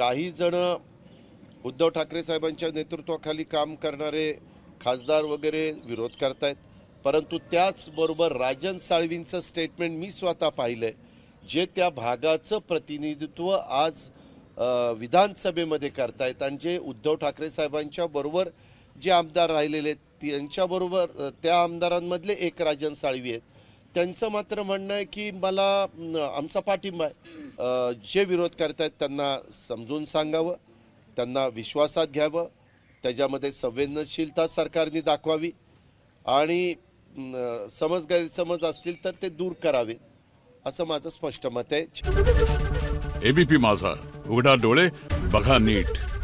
काही जण उद्धव ठाकरे साहेबांच्या नेतृत्वाखाली काम करणारे खासदार वगैरे विरोध करतायत परंतु त्याचबरोबर राजन साळवींचं स्टेटमेंट मी स्वतः पाहिलं आहे जे त्या भागाचं प्रतिनिधित्व आज विधानसभेमध्ये करतायत आणि जे उद्धव ठाकरे साहेबांच्या बरोबर जे आमदार राहिलेले आहेत त्यांच्याबरोबर त्या आमदारांमधले एक राजन साळवी आहेत त्यांचं मात्र म्हणणं आहे की मला आमचा पाठिंबा आहे जे विरोध आहेत त्यांना समजून सांगावं त्यांना विश्वासात घ्यावं त्याच्यामध्ये संवेदनशीलता सरकारने दाखवावी आणि समज गैरसमज असतील तर ते दूर करावे असं माझं स्पष्ट मत आहे एबीपी माझा उघडा डोळे बघा नीट